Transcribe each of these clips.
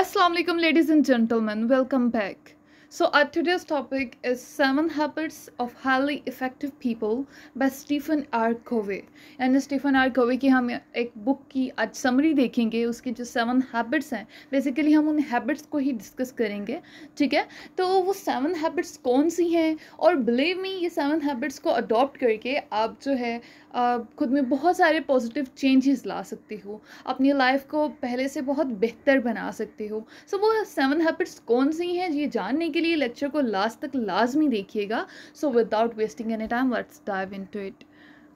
Assalamu alaikum ladies and gentlemen welcome back So our today's topic is Seven Habits of Highly Effective People by Stephen R. Covey. यानी Stephen R Covey की हम एक book की आज summary देखेंगे उसके जो सेवन हैबिट्स हैं बेसिकली हम उन हैबिट्स को ही डिस्कस करेंगे ठीक है तो वो सेवन हैबिट्स कौन सी हैं और बिलीव मी ये सेवन हैबिट्स को अडॉप्ट करके आप जो है खुद में बहुत सारे पॉजिटिव चेंजेस ला सकते हो अपनी लाइफ को पहले से बहुत बेहतर बना सकते हो सो so, वो सेवन हैबिट्स कौन सी हैं ये जानने के इसके लिए लेक्चर को लास्ट तक लाजमी देखिएगा so without wasting any time वर्ट्स dive into it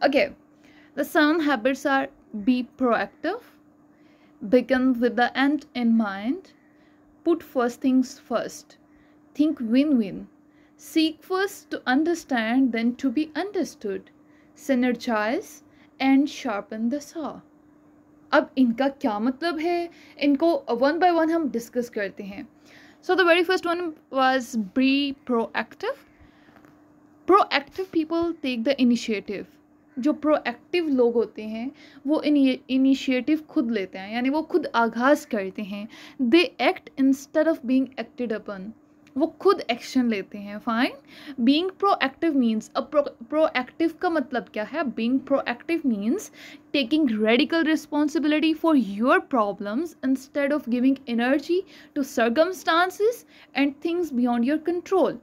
okay the some habits are be proactive become with the end in mind put first things first. Think win win. Seek first to understand, then to be understood. Synergize and sharpen the saw. अब इनका क्या मतलब है इनको one by one हम discuss करते हैं so the very first one was be proactive proactive people take the initiative जो प्रोएक्टिव लोग होते हैं वो इनिशिएटिव खुद लेते हैं यानी वो खुद आगाज़ करते हैं they act instead of being acted अपन वो खुद एक्शन लेते हैं फाइन बींग प्रोएक्टिव मीन्स अब प्रोएक्टिव का मतलब क्या है being proactive means taking radical responsibility for your problems instead of giving energy to circumstances and things beyond your control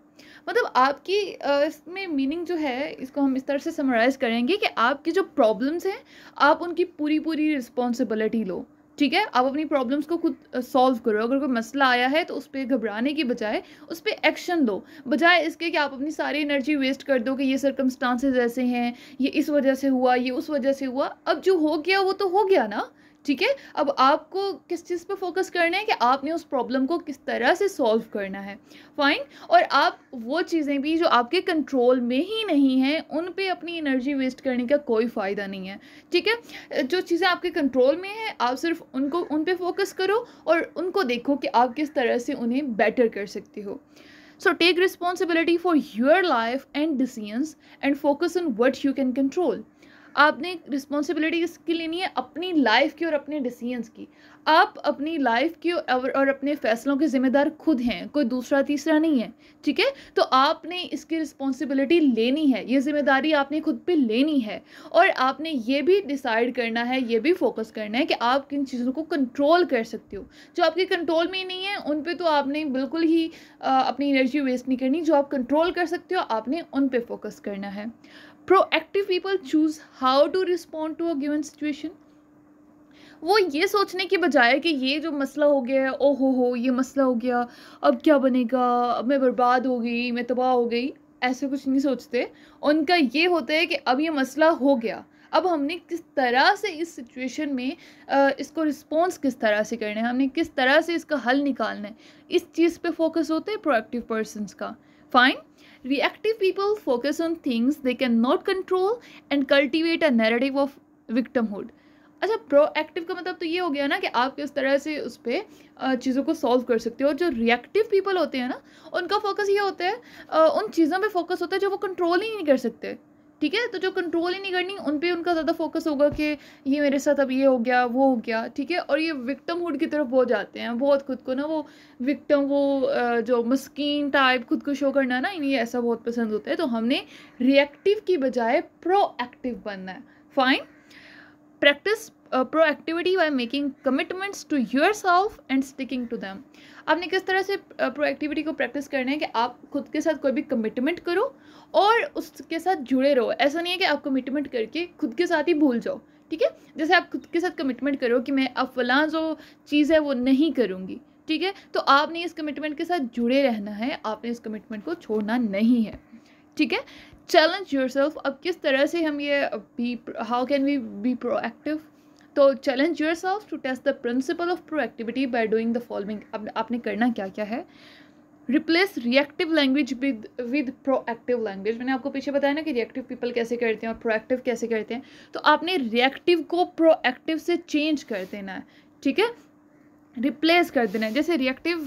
मतलब आपकी इसमें मीनिंग जो है इसको हम इस तरह से समराइज़ करेंगे कि आपकी जो प्रॉब्लम्स हैं आप उनकी पूरी पूरी रिस्पॉन्सिबिलिटी लो ठीक है आप अपनी प्रॉब्लम्स को खुद सॉल्व करो अगर कोई मसला आया है तो उस पर घबराने की बजाय उस पर एक्शन दो बजाय इसके कि आप अपनी सारी एनर्जी वेस्ट कर दो कि ये सर्कमस्टांसेज ऐसे हैं ये इस वजह से हुआ ये उस वजह से हुआ अब जो हो गया वो तो हो गया ना ठीक है अब आपको किस चीज़ पे फोकस करना है कि आपने उस प्रॉब्लम को किस तरह से सॉल्व करना है फाइन और आप वो चीज़ें भी जो आपके कंट्रोल में ही नहीं हैं उन पे अपनी एनर्जी वेस्ट करने का कोई फ़ायदा नहीं है ठीक है जो चीज़ें आपके कंट्रोल में हैं आप सिर्फ उनको उन पर फोकस करो और उनको देखो कि आप किस तरह से उन्हें बेटर कर सकते हो so take responsibility for your life and decisions and focus on what you can control आपने रिस्पॉन्सिबिलिटी किसकी लेनी है अपनी लाइफ की और अपने डिसीजंस की आप अपनी लाइफ की और अपने फैसलों के ज़िम्मेदार खुद हैं कोई दूसरा तीसरा नहीं है ठीक है तो आपने इसकी रिस्पॉन्सिबिलिटी लेनी है ये जिम्मेदारी आपने खुद पे लेनी है और आपने ये भी डिसाइड करना है ये भी फोकस करना है कि आप किन चीज़ों को कंट्रोल कर सकते हो जो आपके कंट्रोल में नहीं है उन पर तो आपने बिल्कुल ही आ, अपनी एनर्जी वेस्ट नहीं करनी जो आप कंट्रोल कर सकते हो आपने उन पर फोकस करना है proactive people choose how to respond to a given situation वो ये सोचने के बजाय कि ये जो मसला हो गया है ओ हो हो ये मसला हो गया अब क्या बनेगा अब मैं बर्बाद हो गई मैं तबाह हो गई ऐसे कुछ नहीं सोचते उनका ये होता है कि अब ये मसला हो गया अब हमने किस तरह से इस सिचुएशन में इसको रिस्पॉन्स किस तरह से करना है हमने किस तरह से इसका हल निकालना है इस चीज़ पे फोकस होता है प्रोएक्टिव पर्सनस का Fine? Reactive people focus on things they cannot control and cultivate a narrative of victimhood. अच्छा प्रोएक्टिव का मतलब तो ये हो गया ना कि आप किस तरह से उस पर चीज़ों को सॉल्व कर सकते हो और जो रिएक्टिव पीपल होते हैं ना उनका फोकस ये होता है उन चीज़ों पे फोकस होता है जो वो कंट्रोल ही नहीं कर सकते ठीक है तो जो कंट्रोल ही नहीं करनी उन पर उनका ज़्यादा फोकस होगा कि ये मेरे साथ अब ये हो गया वो हो गया ठीक है और ये विक्टमहुड की तरफ बहुत जाते हैं बहुत खुद को ना वो विक्टम वो जो मस्किन टाइप खुद को शो करना ना इन्हें ऐसा बहुत पसंद होता है तो हमने रिएक्टिव की बजाय प्रोएक्टिव बनना है fine practice proactivity by making commitments to yourself and sticking to them आपने किस तरह से प्रोएक्टिविटी को प्रैक्टिस करना है कि आप खुद के साथ कोई भी कमिटमेंट करो और उसके साथ जुड़े रहो ऐसा नहीं है कि आप कमिटमेंट करके खुद के साथ ही भूल जाओ ठीक है जैसे आप खुद के साथ कमिटमेंट करो कि मैं अब फलां जो चीज़ है वो नहीं करूँगी ठीक है तो आपने इस कमिटमेंट के साथ जुड़े रहना है आपने इस कमिटमेंट को छोड़ना नहीं है ठीक है चैलेंज योर सेल्फ अब किस तरह से हम ये be how can we be proactive तो challenge yourself to test the principle of proactivity by doing the following अब आपने करना क्या क्या है replace reactive language with with proactive language मैंने आपको पीछे बताया ना कि रिएक्टिव पीपल कैसे करते हैं और प्रोएक्टिव कैसे करते हैं तो आपने रिएक्टिव को प्रोएक्टिव से चेंज कर देना है ठीक है रिप्लेस कर देना है जैसे रिएक्टिव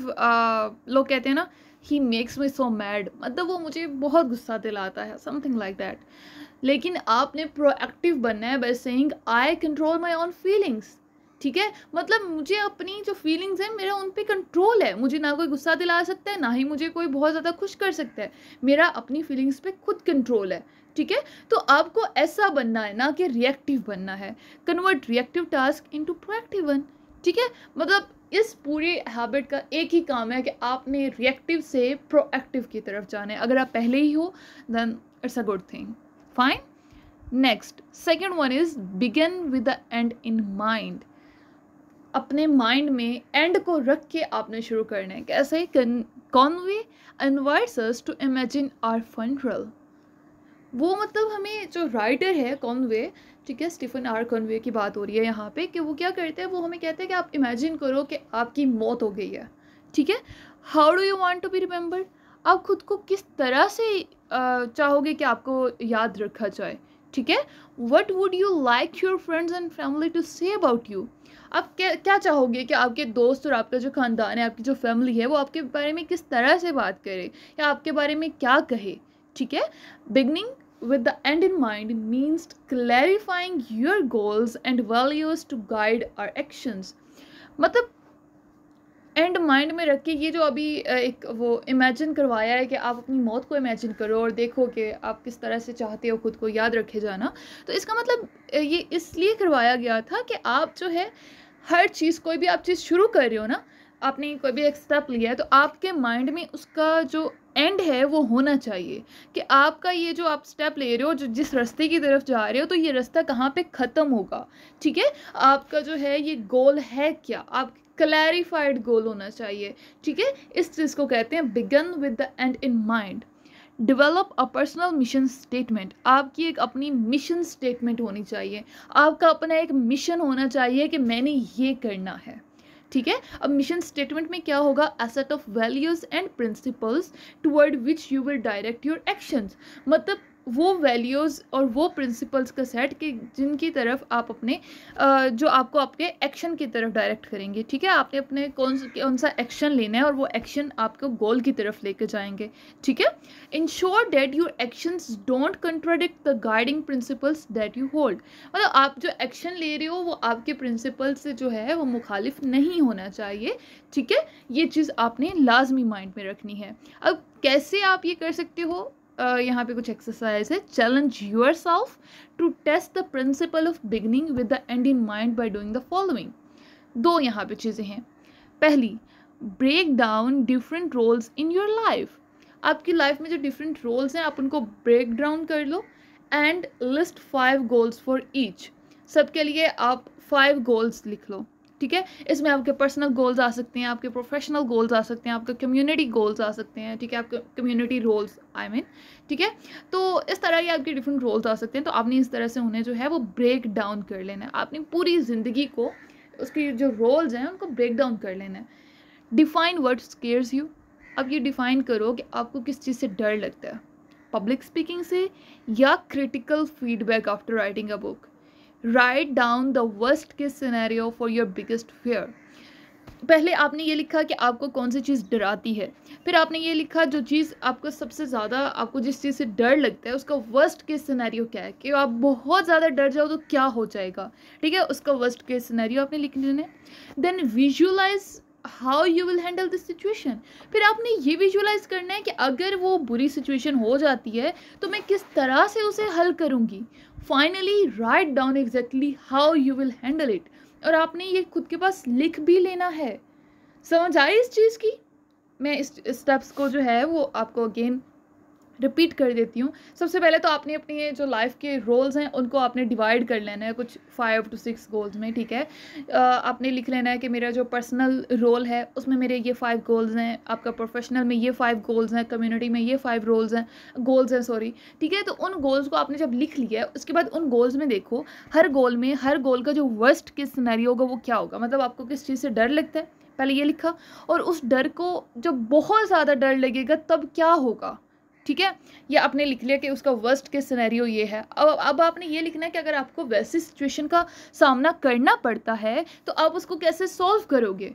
लोग कहते हैं ना he makes me so mad मतलब वो मुझे बहुत गुस्सा दिलाता है समथिंग लाइक दैट लेकिन आपने प्रोएक्टिव बनना है by saying I control my own feelings ठीक है मतलब मुझे अपनी जो फीलिंग्स हैं मेरा उन पर कंट्रोल है मुझे ना कोई गुस्सा दिला सकता है ना ही मुझे कोई बहुत ज़्यादा खुश कर सकता है मेरा अपनी फीलिंग्स पे खुद कंट्रोल है ठीक है तो आपको ऐसा बनना है ना कि रिएक्टिव बनना है convert reactive task to proactive one ठीक है मतलब इस पूरी हैबिट का एक ही काम है कि आपने रिएक्टिव से प्रोएक्टिव की तरफ जाना है अगर आप पहले ही हो then it's a good thing fine next second one is begin with the end in mind अपने माइंड में एंड को रख के आपने शुरू करना है कैसे we invites us to imagine our funeral वो मतलब हमें जो राइटर है कॉनवे ठीक है स्टीफन आर कॉनवे की बात हो रही है यहाँ पे कि वो क्या करते हैं वो हमें कहते हैं कि आप इमेजिन करो कि आपकी मौत हो गई है ठीक है how do you want to be remember आप खुद को किस तरह से चाहोगे कि आपको याद रखा जाए ठीक है what would you like your friends and family to say about you आप क्या क्या चाहोगे कि आपके दोस्त और आपका जो ख़ानदान है आपकी जो फैमिली है वो आपके बारे में किस तरह से बात करे या आपके बारे में क्या कहे ठीक है beginning with the end in mind means clarifying your goals and values to guide our actions मतलब एंड माइंड में रख के ये जो अभी एक वो इमेजिन करवाया है कि आप अपनी मौत को इमेजिन करो और देखो कि आप किस तरह से चाहते हो खुद को याद रखे जाना तो इसका मतलब ये इसलिए करवाया गया था कि आप जो है हर चीज़ कोई भी आप चीज़ शुरू कर रहे हो ना आपने कोई भी एक स्टेप लिया है तो आपके माइंड में उसका जो एंड है वो होना चाहिए कि आपका ये जो आप स्टेप ले रहे हो जो जिस रास्ते की तरफ जा रहे हो तो ये रास्ता कहाँ पे ख़त्म होगा ठीक है आपका जो है ये गोल है क्या आप क्लैरिफाइड गोल होना चाहिए ठीक है इस चीज़ को कहते हैं begin with the end in mind develop a personal mission statement आपकी एक अपनी मिशन स्टेटमेंट होनी चाहिए आपका अपना एक मिशन होना चाहिए कि मैंने ये करना है ठीक है अब मिशन स्टेटमेंट में क्या होगा a set of values and principles toward which you will direct your actions मतलब वो वैल्यूज़ और वो प्रिंसिपल्स का सेट कि जिनकी तरफ आप अपने जो आपको आपके एक्शन की तरफ डायरेक्ट करेंगे ठीक है आपने अपने कौन कौन सा एक्शन लेना है और वो एक्शन आपको गोल की तरफ लेके जाएंगे ठीक है ensure that your actions don't contradict the guiding principles that you hold मतलब आप जो एक्शन ले रहे हो वो आपके प्रिंसिपल से जो है वो मुखालिफ नहीं होना चाहिए ठीक है ये चीज़ आपने लाजमी माइंड में रखनी है अब कैसे आप ये कर सकते हो यहाँ पे कुछ एक्सरसाइज है challenge yourself to test the principle of beginning with the end in mind by doing the following दो यहाँ पे चीज़ें हैं पहली break down different roles in your life आपकी लाइफ में जो डिफरेंट रोल्स हैं आप उनको ब्रेक डाउन कर लो and list five goals for each सबके लिए आप फाइव गोल्स लिख लो ठीक है इसमें आपके पर्सनल गोल्स आ सकते हैं आपके प्रोफेशनल गोल्स आ सकते हैं आपके कम्युनिटी गोल्स आ सकते हैं ठीक है आपके कम्युनिटी रोल्स आई मीन ठीक है तो इस तरह ही आपके डिफरेंट रोल्स आ सकते हैं तो आपने इस तरह से उन्हें जो है वो ब्रेक डाउन कर लेना है आपने पूरी ज़िंदगी को उसके जो रोल्स हैं उनको ब्रेक डाउन कर लेना है डिफाइन वर्ड स्केयर्स यू अब ये डिफ़ाइन करो कि आपको किस चीज़ से डर लगता है पब्लिक स्पीकिंग से या critical feedback after writing a book write down the worst case scenario for your biggest fear पहले आपने ये लिखा कि आपको कौन सी चीज़ डराती है फिर आपने ये लिखा जो चीज़ आपको सबसे ज़्यादा आपको जिस चीज़ से डर लगता है उसका वर्स्ट केस सिनेरियो क्या है कि आप बहुत ज़्यादा डर जाओ तो क्या हो जाएगा ठीक है उसका वर्स्ट केस सिनेरियो आपने लिख लेना है then visualize how you will handle this situation फिर आपने ये विजुअलाइज करना है कि अगर वो बुरी सिचुएशन हो जाती है तो मैं किस तरह से उसे हल करूँगी finally write down exactly how you will handle it और आपने ये खुद के पास लिख भी लेना है समझ आई इस चीज़ की मैं इस स्टेप्स को जो है वो आपको अगेन रिपीट कर देती हूँ सबसे पहले तो आपने अपनी ये जो लाइफ के रोल्स हैं उनको आपने डिवाइड कर लेना है कुछ फाइव टू सिक्स गोल्स में ठीक है आपने लिख लेना है कि मेरा जो पर्सनल रोल है उसमें मेरे ये फाइव गोल्स हैं आपका प्रोफेशनल में ये फाइव गोल्स हैं कम्युनिटी में ये फाइव रोल्स हैं गोल्स हैं सॉरी ठीक है तो उन गोल्स को आपने जब लिख लिया है उसके बाद उन गोल्स में देखो हर गोल में हर गोल का जो वर्स्ट किस सिनेरियो होगा वो क्या होगा मतलब आपको किस चीज़ से डर लगता है पहले ये लिखा और उस डर को जब बहुत ज़्यादा डर लगेगा तब क्या होगा ठीक है या आपने लिख लिया कि उसका वर्स्ट के सिनेरियो ये है अब अब आपने ये लिखना है कि अगर आपको वैसी सिचुएशन का सामना करना पड़ता है तो आप उसको कैसे सॉल्व करोगे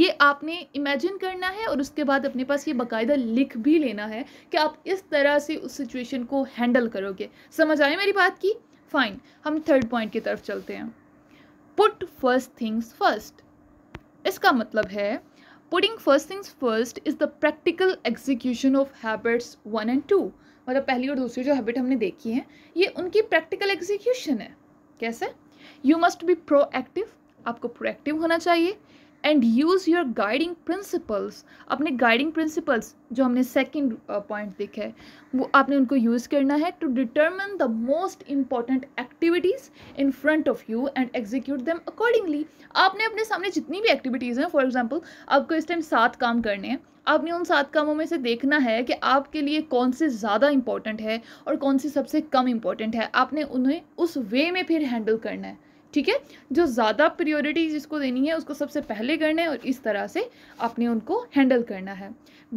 ये आपने इमेजिन करना है और उसके बाद अपने पास ये बाकायदा लिख भी लेना है कि आप इस तरह से उस सिचुएशन को हैंडल करोगे समझ आए मेरी बात की फाइन हम थर्ड पॉइंट की तरफ चलते हैं पुट फर्स्ट थिंग्स फर्स्ट इसका मतलब है putting first things first is the practical execution of habits one and two मतलब पहली और दूसरी जो हैबिट हमने देखी है ये उनकी प्रैक्टिकल एग्जीक्यूशन है कैसे यू मस्ट बी प्रोएक्टिव आपको प्रोएक्टिव होना चाहिए and use your guiding principles अपने गाइडिंग प्रिंसिपल्स जो हमने सेकेंड पॉइंट uh, देखा है वो आपने उनको यूज़ करना है to determine the most important activities in front of you and execute them accordingly आपने अपने सामने जितनी भी एक्टिविटीज़ हैं फॉर एग्जाम्पल आपको इस टाइम सात काम करने हैं आपने उन सात कामों में से देखना है कि आपके लिए कौन से ज़्यादा इंपॉर्टेंट है और कौन से सबसे कम इंपॉर्टेंट है आपने उन्हें उस वे में फिर हैंडल करना है ठीक है जो ज़्यादा प्रियोरिटी जिसको देनी है उसको सबसे पहले करना है और इस तरह से आपने उनको हैंडल करना है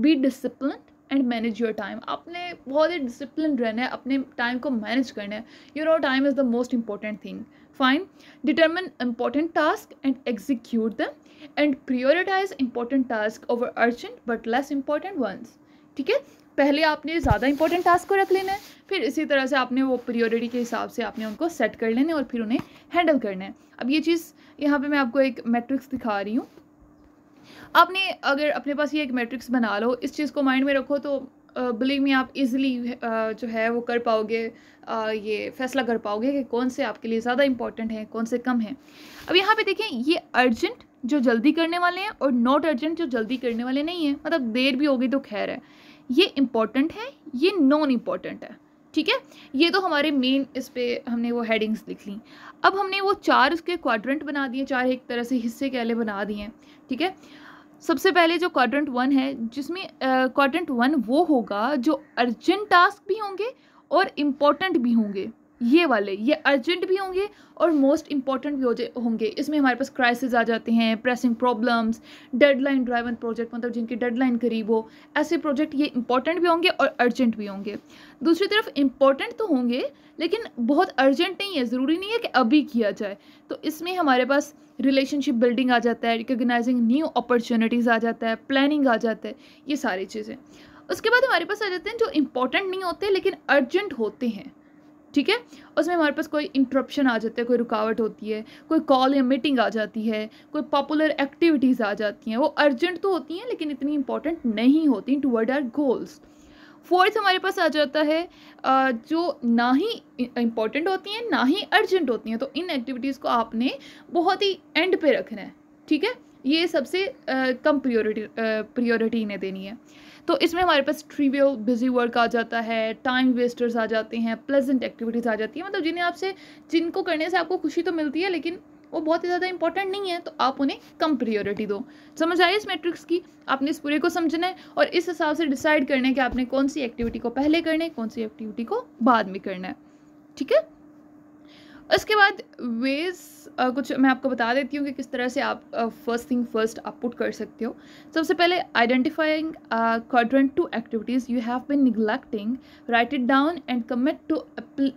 be discipline and manage your time आपने बहुत ही डिसिप्लिन रहना है अपने टाइम को मैनेज करना है you know time is the most important thing fine determine important task and execute them and prioritize important task over urgent but less important ones ठीक है पहले आपने ज़्यादा इंपॉर्टेंट टास्क को रख लेना है फिर इसी तरह से आपने वो प्रियोरिटी के हिसाब से आपने उनको सेट कर लेने और फिर उन्हें हैंडल करना है अब ये चीज़ यहाँ पे मैं आपको एक मैट्रिक्स दिखा रही हूँ आपने अगर अपने पास ये एक मैट्रिक्स बना लो इस चीज़ को माइंड में रखो तो बिलीव में आप इजीली जो है वो कर पाओगे ये फैसला कर पाओगे कि कौन से आपके लिए ज़्यादा इंपॉर्टेंट हैं कौन से कम हैं अब यहाँ पे देखें ये अर्जेंट जो जल्दी करने वाले हैं और नॉट अर्जेंट जो जल्दी करने वाले नहीं हैं मतलब देर भी होगी तो खैर है ये इम्पॉर्टेंट है ये नॉन इम्पॉर्टेंट है ठीक है ये तो हमारे मेन इस पर हमने वो हेडिंग्स लिख ली अब हमने वो चार उसके क्वाड्रेंट बना दिए चार एक तरह से हिस्से कहले बना दिए ठीक है सबसे पहले जो क्वाड्रेंट वन है जिसमें क्वाड्रेंट वन वो होगा जो अर्जेंट टास्क भी होंगे और इम्पॉर्टेंट भी होंगे ये वाले ये अर्जेंट भी होंगे और मोस्ट इंपॉर्टेंट भी होंगे इसमें हमारे पास क्राइसिस आ जाते हैं pressing problems deadline driven project मतलब जिनकी डेडलाइन करीब हो ऐसे प्रोजेक्ट ये इंपॉर्टेंट भी होंगे और अर्जेंट भी होंगे दूसरी तरफ इंपॉर्टेंट तो होंगे लेकिन बहुत अर्जेंट नहीं है ज़रूरी नहीं है कि अभी किया जाए तो इसमें हमारे पास रिलेशनशिप बिल्डिंग आ जाता है रिकोगनाइजिंग न्यू अपॉर्चुनिटीज़ आ जाता है प्लानिंग आ जाता है ये सारी चीज़ें उसके बाद हमारे पास आ जाते हैं जो इंपॉर्टेंट नहीं होते लेकिन अर्जेंट होते हैं ठीक है उसमें हमारे पास कोई इंटरप्शन आ जाता है कोई रुकावट होती है कोई कॉल या मीटिंग आ जाती है कोई पॉपुलर एक्टिविटीज़ आ जाती हैं वो अर्जेंट तो होती हैं लेकिन इतनी इंपॉर्टेंट नहीं होती टूवर्ड आर गोल्स फोर्थ हमारे पास आ जाता है जो ना ही इम्पॉर्टेंट होती हैं ना ही अर्जेंट होती हैं तो इन एक्टिविटीज़ को आपने बहुत ही एंड पे रखना है ठीक है ये सबसे कम प्रियोरिटी प्रियोरिटी इन्हें देनी है तो इसमें हमारे पास ट्रिवियल बिजी वर्क आ जाता है टाइम वेस्टर्स आ जाते हैं प्लेजेंट एक्टिविटीज़ आ जाती हैं मतलब जिन्हें आपसे जिनको करने से आपको खुशी तो मिलती है लेकिन वो बहुत ही ज़्यादा इंपॉर्टेंट नहीं है तो आप उन्हें कम प्रियोरिटी दो समझ आई इस मैट्रिक्स की आपने इस पूरे को समझना है और इस हिसाब से डिसाइड करना है कि आपने कौन सी एक्टिविटी को पहले करना है कौन सी एक्टिविटी को बाद में करना है ठीक है इसके बाद वेज कुछ मैं आपको बता देती हूँ कि किस तरह से आप फर्स्ट थिंग फर्स्ट आप पुट कर सकते हो सबसे पहले identifying quadrant two activities you have been neglecting write it down and commit to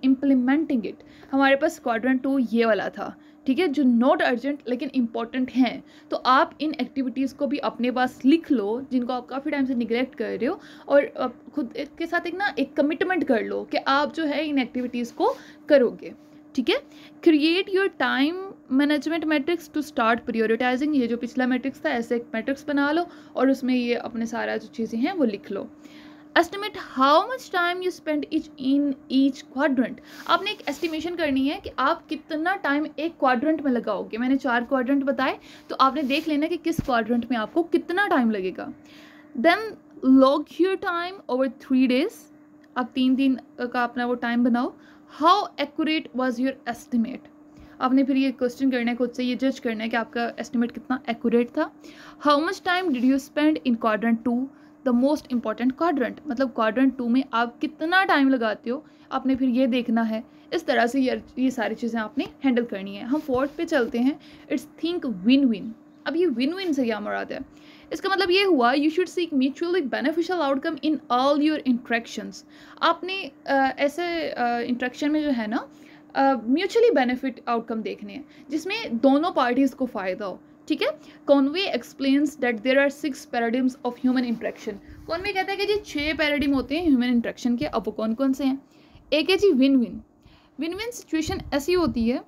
implementing it हमारे पास क्वाड्रेंट टू ये वाला था ठीक है जो नॉट अर्जेंट लेकिन इंपॉर्टेंट हैं तो आप इन एक्टिविटीज़ को भी अपने पास लिख लो जिनको आप काफ़ी टाइम से निगलेक्ट कर रहे हो और खुद के साथ एक ना एक कमिटमेंट कर लो कि आप जो है इन एक्टिविटीज़ को करोगे ठीक है create your time management matrix to start prioritizing ये जो पिछला मैट्रिक्स था ऐसे एक मैट्रिक्स बना लो और उसमें ये अपने सारा जो चीज़ें हैं वो लिख लो estimate how much time you spend each in each quadrant आपने एक एस्टिमेशन करनी है कि आप कितना टाइम एक क्वाड्रेंट में लगाओगे मैंने चार क्वाड्रेंट बताए तो आपने देख लेना कि किस क्वाड्रेंट में आपको कितना टाइम लगेगा then log your time over three days आप तीन दिन का अपना वो टाइम बनाओ how accurate was your estimate आपने फिर ये क्वेश्चन करना है खुद से ये जज करना है कि आपका एस्टिमेट कितना एक्यूरेट था how much time did you spend in quadrant two the most important quadrant मतलब क्वाड्रेंट टू में आप कितना टाइम लगाते हो आपने फिर ये देखना है इस तरह से ये ये सारी चीज़ें आपने हैंडल करनी है हम फोर्थ पे चलते हैं इट्स थिंक विन विन अब ये विन विन से क्या मुराद है इसका मतलब ये हुआ you should seek mutually beneficial outcome in all your interactions आपने uh, ऐसे इंट्रैक्शन uh, में जो है ना म्यूचुअली बेनिफिट आउटकम देखने हैं जिसमें दोनों पार्टीज़ को फ़ायदा हो ठीक है Conway explains that there are six paradigms of human interaction Conway कहता है कि जी छः पैराडिम होते हैं ह्यूमन इंट्रैक्शन के अब वो कौन कौन से हैं एक है जी win win win win situation ऐसी होती है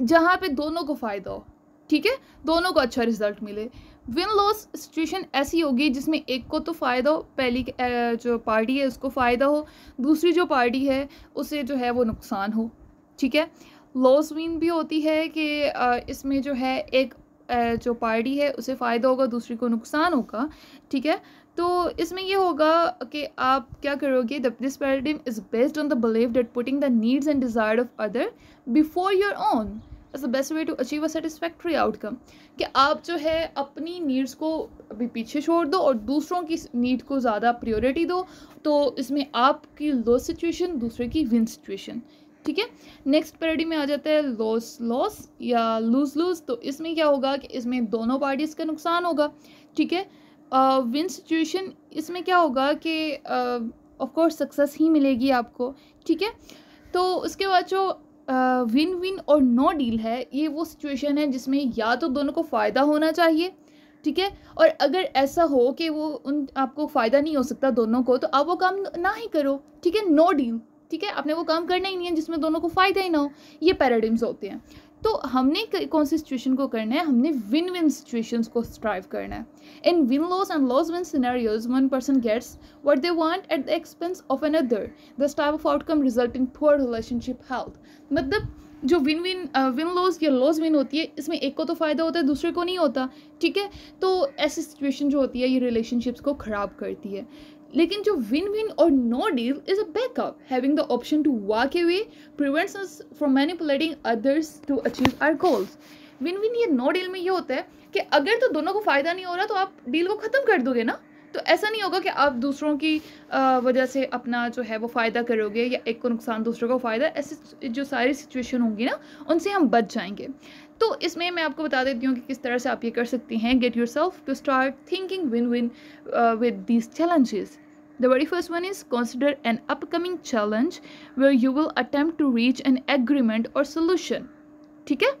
जहाँ पे दोनों को फ़ायदा हो ठीक है दोनों को अच्छा रिजल्ट मिले विन लॉस सिचुएशन ऐसी होगी जिसमें एक को तो फ़ायदा हो पहली जो पार्टी है उसको फ़ायदा हो दूसरी जो पार्टी है उसे जो है वो नुकसान हो ठीक है लॉस विन भी होती है कि इसमें जो है एक जो पार्टी है उसे फ़ायदा होगा दूसरी को नुकसान होगा ठीक है तो इसमें यह होगा कि आप क्या करोगे the this paradigm is based on the belief that putting the needs and desire of other before your own is the best way to achieve a satisfactory outcome कि आप जो है अपनी नीड्स को अभी पीछे छोड़ दो और दूसरों की नीड को ज़्यादा प्रियोरिटी दो तो इसमें आपकी लो सिचुएशन दूसरे की विन सिचुएशन ठीक है नेक्स्ट पेरेडी में आ जाता है लॉस लॉस या लूज लूज तो इसमें क्या होगा कि इसमें दोनों पार्टीज़ का नुकसान होगा ठीक है विन सिचुएशन इसमें क्या होगा कि ऑफ कोर्स सक्सेस ही मिलेगी आपको ठीक है तो उसके बाद जो विन विन और नो डील है ये वो सिचुएशन है जिसमें या तो दोनों को फ़ायदा होना चाहिए ठीक है और अगर ऐसा हो कि वो उन आपको फ़ायदा नहीं हो सकता दोनों को तो आप वो काम ना ही करो ठीक है नो डील ठीक है आपने वो काम करना ही नहीं है जिसमें दोनों को फ़ायदा ही ना हो ये पैराडिम्स होते हैं तो हमने कौन सी सिचुएशन को करना है हमने विन विन सिचुएशन को स्ट्राइव करना है in win loss and loss win scenarios one person gets what they want at the expense of an other this type of outcome result in poor relationship health मतलब जो win win win loss या loss win होती है इसमें एक को तो फ़ायदा होता है दूसरे को नहीं होता ठीक है तो ऐसी सिचुएशन जो होती है ये रिलेशनशिप्स को ख़राब करती है लेकिन जो विन विन और no deal is a backup having the option to walk away prevents us from manipulating others to achieve our goals win win ये नो डील में ये होता है कि अगर तो दोनों को फ़ायदा नहीं हो रहा तो आप डील को ख़त्म कर दोगे ना तो ऐसा नहीं होगा कि आप दूसरों की वजह से अपना जो है वो फ़ायदा करोगे या एक को नुकसान दूसरों को फ़ायदा ऐसे जो सारी सिचुएशन होंगी ना उनसे हम बच जाएंगे तो इसमें मैं आपको बता देती हूँ कि किस तरह से आप ये कर सकती हैं get yourself to start thinking win win with these challenges the very first one is consider an upcoming challenge where you will attempt to reach an agreement or solution ठीक है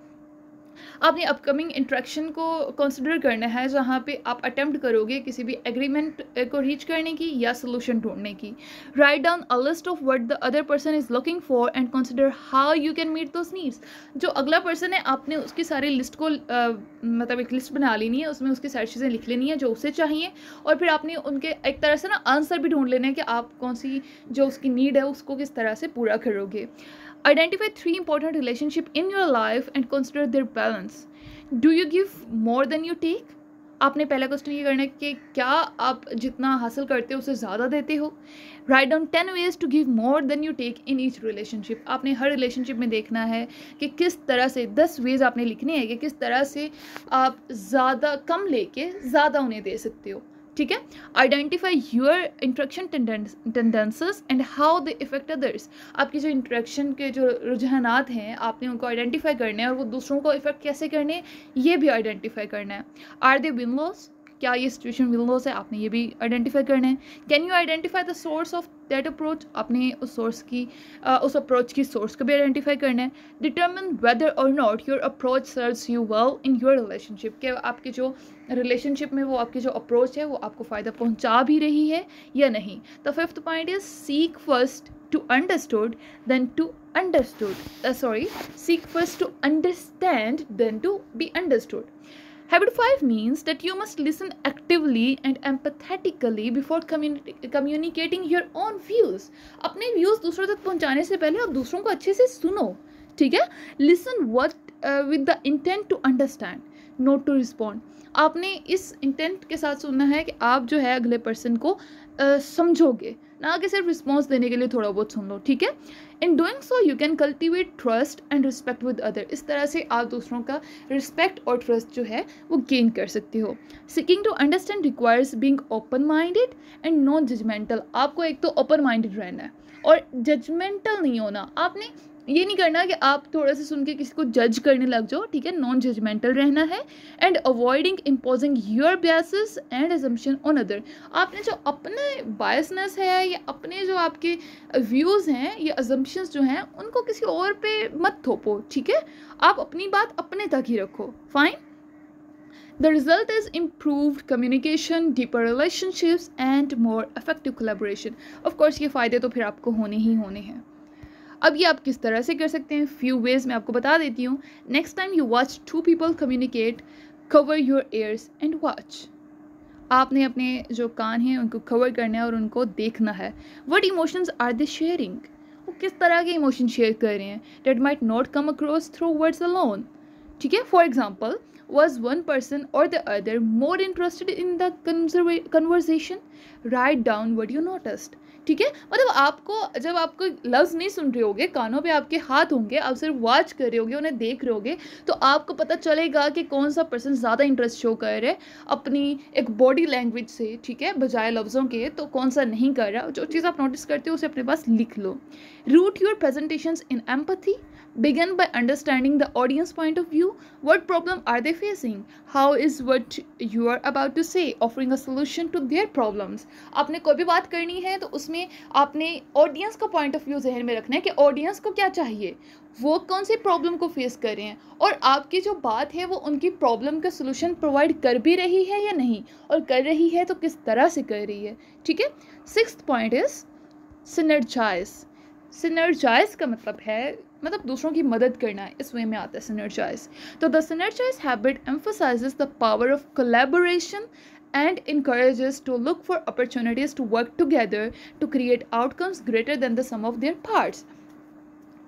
आपने अपकमिंग इंट्रैक्शन को consider करना है जहाँ पे आप attempt करोगे किसी भी एग्रीमेंट को रीच करने की या सोल्यूशन ढूंढने की write down a list of what the other person is looking for and consider how you can meet those needs जो अगला पर्सन है आपने उसकी सारी लिस्ट को आ, मतलब एक लिस्ट बना लेनी है उसमें उसकी सारी चीज़ें लिख लेनी है जो उसे चाहिए और फिर आपने उनके एक तरह से ना आंसर भी ढूंढ लेना है कि आप कौन सी जो उसकी नीड है उसको किस तरह से पूरा करोगे Identify three important relationships in your life and consider their balance. Do you give more than you take? आपने पहला क्वेश्चन ये करना है कि क्या आप जितना हासिल करते हो उसे ज़्यादा देते हो write down ten ways to give more than you take in each relationship आपने हर रिलेशनशिप में देखना है कि किस तरह से दस वेज आपने लिखने हैं कि किस तरह से आप ज़्यादा कम लेके ज़्यादा उन्हें दे सकते हो ठीक है identify your interaction tendencies and how they affect others आपकी जो इंट्रेक्शन के जो रुझानात हैं आपने उनको आइडेंटिफाई करने हैं और वो दूसरों को इफेक्ट कैसे करने ये भी आइडेंटिफाई करना है आर दे विन लॉस क्या ये सिचुएशन विंडोज है आपने ये भी आइडेंटिफाई करना है can you identify the source of that approach आपने उस सोर्स की उस अप्रोच की सोर्स को भी आइडेंटिफाई करना है determine whether or not your approach serves you well in your relationship के आपके जो रिलेशनशिप में वो आपकी जो अप्रोच है वो आपको फ़ायदा पहुंचा भी रही है या नहीं the fifth point is seek first to understood then to understood sorry seek first to understand then to be understood Habit 5 means that you must listen actively and empathetically before communicating your own views. अपने views दूसरों तक पहुंचाने से पहले आप दूसरों को अच्छे से सुनो ठीक है listen what with the intent to understand. Not to respond आपने इस इंटेंट के साथ सुनना है कि आप जो है अगले पर्सन को आ, समझोगे ना कि सिर्फ रिस्पॉन्स देने के लिए थोड़ा बहुत सुन लो ठीक है in doing so you can cultivate trust and respect with other इस तरह से आप दूसरों का रिस्पेक्ट और ट्रस्ट जो है वो गेन कर सकते हो seeking to understand requires being open minded and non judgmental आपको एक तो ओपन माइंडेड रहना है और जजमेंटल नहीं होना आपने ये नहीं करना कि आप थोड़ा सा सुन के किसी को जज करने लग जाओ ठीक है नॉन जजमेंटल रहना है and avoiding imposing your biases and assumption on other आपने जो अपने बायसनेस है या अपने जो आपके व्यूज़ हैं या एजम्पन्स जो हैं उनको किसी और पे मत थोपो ठीक है आप अपनी बात अपने तक ही रखो fine the result is improve communication deeper relationships and more effective collaboration of course ये फ़ायदे तो फिर आपको होने ही होने हैं अब ये आप किस तरह से कर सकते हैं फ्यू वेज मैं आपको बता देती हूँ next time you watch two people communicate cover your ears and watch आपने अपने जो कान हैं उनको कवर करना है और उनको देखना है what emotions are they sharing वो किस तरह के इमोशन शेयर कर रहे हैं that might not come across through words अ लोन ठीक है for example was one person or the other more interested in the conversation write down what you noticed ठीक है मतलब आपको जब आपको लफ्ज़ नहीं सुन रहे होगे कानों पे आपके हाथ होंगे आप सिर्फ वॉच कर रहे होगे उन्हें देख रहे होगे तो आपको पता चलेगा कि कौन सा पर्सन ज़्यादा इंटरेस्ट शो कर रहा है अपनी एक बॉडी लैंग्वेज से ठीक है बजाय लफ्ज़ों के तो कौन सा नहीं कर रहा जो चीज़ आप नोटिस करते हो उसे अपने पास लिख लो Root your presentations in empathy. Begin by understanding the audience point of view. What problem are they facing? How is what you are about to say offering a solution to their problems? आपने कोई भी बात करनी है तो उसमें आपने audience का पॉइंट ऑफ व्यू जहन में रखना है कि ऑडियंस को क्या चाहिए वो कौन सी प्रॉब्लम को फेस कर रहे हैं और आपकी जो बात है वो उनकी प्रॉब्लम का सलूशन प्रोवाइड कर भी रही है या नहीं और कर रही है तो किस तरह से कर रही है ठीक है six point is synergize synergize का मतलब है मतलब दूसरों की मदद करना इस वे में आता है सिनर्जाइज तो the synergize habit emphasizes the power of collaboration and encourages to look for opportunities to work together to create outcomes greater than the sum of their parts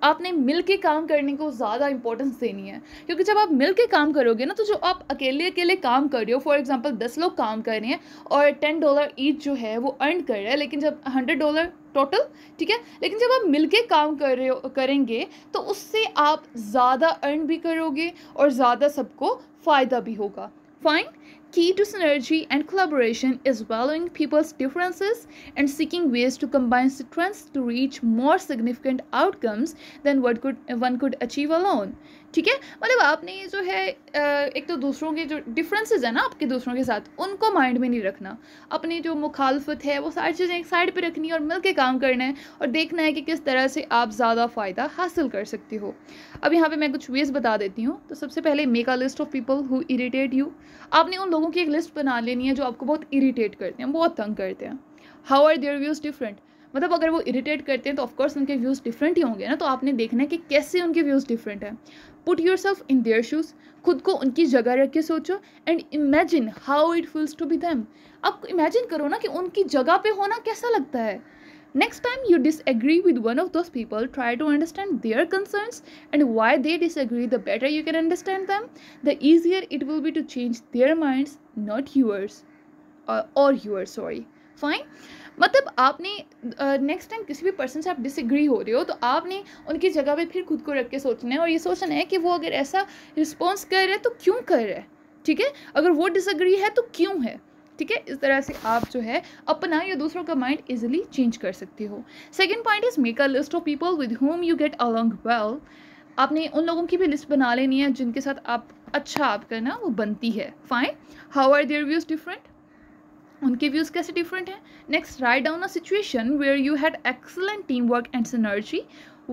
आपने मिल के काम करने को ज़्यादा इंपॉर्टेंस देनी है क्योंकि जब आप मिल के काम करोगे ना तो जो आप अकेले अकेले काम कर रहे हो फॉर एग्जांपल दस लोग काम कर रहे हैं और टेन डॉलर ईच जो है वो अर्न कर रहे हैं लेकिन जब हंड्रेड डॉलर टोटल ठीक है लेकिन जब आप के काम कर रहे हो करेंगे तो उससे आप ज़्यादा अर्न भी करोगे और ज़्यादा सबको फ़ायदा भी होगा fine key to synergy and collaboration is valuing people's differences and seeking ways to combine strengths to reach more significant outcomes than what could one could achieve alone ठीक है मतलब आपने ये जो है एक तो दूसरों के जो डिफरेंसेस है ना आपके दूसरों के साथ उनको माइंड में नहीं रखना अपनी जो मुखालफत है वो सारी चीज़ें एक साइड पे रखनी है और मिलके काम करना है और देखना है कि किस तरह से आप ज़्यादा फ़ायदा हासिल कर सकती हो अब यहाँ पे मैं कुछ वेज बता देती हूँ तो सबसे पहले make a list of people who irritate you आपने उन लोगों की एक लिस्ट बना लेनी है जो आपको बहुत इरीटेट करते हैं बहुत तंग करते हैं how are their views different मतलब अगर वो इरिटेट करते हैं तो ऑफकोर्स उनके व्यूज़ डिफरेंट ही होंगे ना तो आपने देखना है कि कैसे उनके व्यूज़ डिफरेंट हैं put yourself in their shoes खुद को उनकी जगह रख के सोचो and imagine how it feels to be them आप इमेजिन करो ना कि उनकी जगह पे होना कैसा लगता है next time you disagree with one of those people try to understand their concerns and why they disagree the better you can understand them the easier it will be to change their minds not yours or yours sorry fine मतलब आपने next time किसी भी person से आप disagree हो रहे हो तो आपने उनकी जगह पे फिर खुद को रख के सोचना है और ये सोचना है कि वो अगर ऐसा रिस्पॉन्स कर रहे हैं तो क्यों कर रहे हैं ठीक है अगर वो डिसग्री है तो क्यों है ठीक है इस तरह से आप जो है अपना या दूसरों का माइंड इजिली चेंज कर सकते हो second point is make a list of people with whom you get along well आपने उन लोगों की भी लिस्ट बना लेनी है जिनके साथ आप अच्छा आप करना वो बनती है fine how are their views different उनके व्यूज़ कैसे डिफरेंट हैं next write down a situation where you had excellent team work and synergy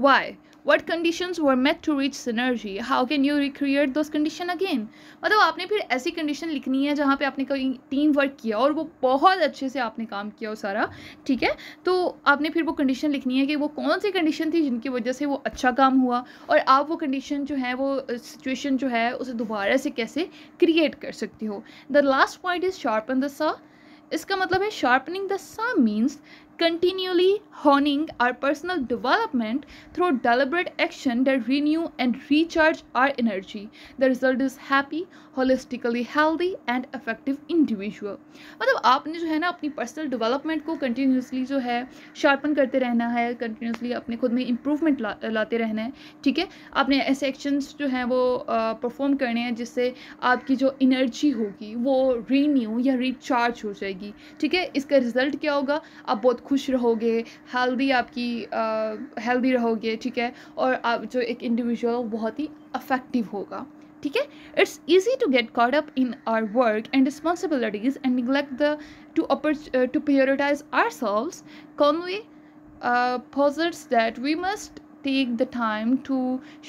why what condition were met to reach synergy how can you recreate those condition again मतलब आपने फिर ऐसी condition लिखनी है जहाँ पे आपने कहीं टीम वर्क किया और वो बहुत अच्छे से आपने काम किया वो सारा ठीक है तो आपने फिर वो कंडीशन लिखनी है कि वो कौन सी कंडीशन थी जिनकी वजह से वो अच्छा काम हुआ और आप वो कंडीशन जो है वो सिचुएशन जो है उसे दोबारा से कैसे क्रिएट कर सकती हो the last point is sharpen the saw इसका मतलब है sharpening the saw means continually honing our personal development through deliberate action that renew and recharge our energy the result is happy holistically healthy and effective individual मतलब आपने जो है ना अपनी personal development को कंटिन्यूसली जो है शार्पन करते रहना है कंटिन्यूसली अपने खुद में इम्प्रूवमेंट ला, लाते रहना है ठीक है आपने ऐसे एक्शंस जो हैं वो परफॉर्म करने हैं जिससे आपकी जो इनर्जी होगी वो रीन्यू या रिचार्ज हो जाएगी ठीक है इसका रिज़ल्ट क्या होगा आप बहुत खुश रहोगे हेल्दी आपकी हेल्दी रहोगे ठीक है और आप जो एक इंडिविजुअल बहुत ही अफेक्टिव होगा ठीक है it's easy to get caught up in our work and responsibilities and neglect the to upper to prioritize our selves convey that we must take the time to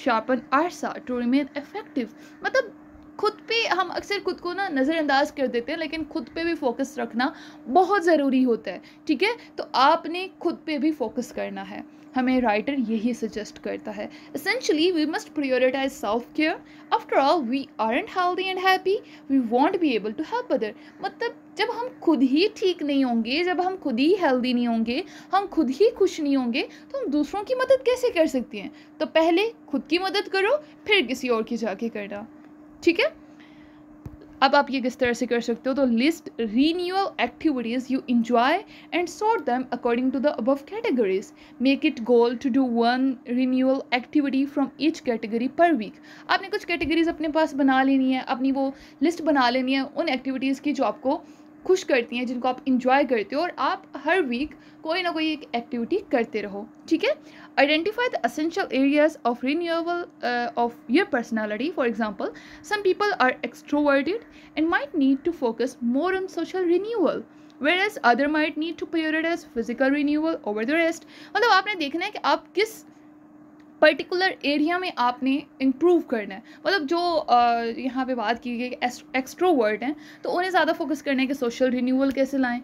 sharpen our saw to remain effective मतलब खुद पे हम अक्सर खुद को ना नज़रअंदाज कर देते हैं लेकिन खुद पे भी फोकस रखना बहुत ज़रूरी होता है ठीक है तो आपने खुद पे भी फोकस करना है हमें राइटर यही सजेस्ट करता है essentially we must prioritize self care after all we aren't healthy and happy we won't be able to help other मतलब जब हम खुद ही ठीक नहीं होंगे जब हम खुद ही हेल्दी नहीं होंगे हम खुद ही खुश नहीं होंगे तो हम दूसरों की मदद कैसे कर सकते हैं तो पहले खुद की मदद करो फिर किसी और की जाके करना ठीक है अब आप ये किस तरह से कर सकते हो तो list renewal activities you enjoy and sort them according to the above categories make it goal to do one renewal activity from each category per week आपने कुछ कैटेगरीज अपने पास बना लेनी है अपनी वो लिस्ट बना लेनी है उन एक्टिविटीज़ की जो आपको खुश करती हैं जिनको आप इंजॉय करते हो और आप हर वीक कोई ना कोई एक एक्टिविटी करते रहो ठीक है identify the essential areas of renewable of your personality for example some people are extroverted and might need to focus more on social renewal where as other might need to prioritize physical renewal over the rest मतलब आपने देखना है कि आप किस particular area में आपने improve करना है मतलब जो यहाँ पे बात की गई वर्ड हैं तो उन्हें ज़्यादा फोकस करना है कि सोशल रिन्यूअल कैसे लाएं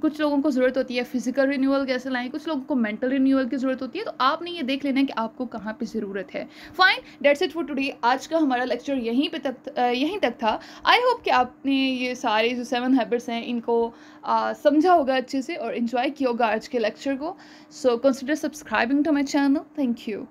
कुछ लोगों को ज़रूरत होती है फिजिकल रिन्यूअल कैसे लाएं कुछ लोगों को मेंटल रिन्यूअल की ज़रूरत होती है तो आपने ये देख लेना है कि आपको कहाँ पर ज़रूरत है fine that's it for today आज का हमारा लेक्चर यहीं पर तक यहीं तक था आई होप कि आपने ये सारे जो सेवन हैबिट्स हैं इनको समझा होगा अच्छे से और इन्जॉय किया होगा आज के लेक्चर को so consider subscribing to my channel thank you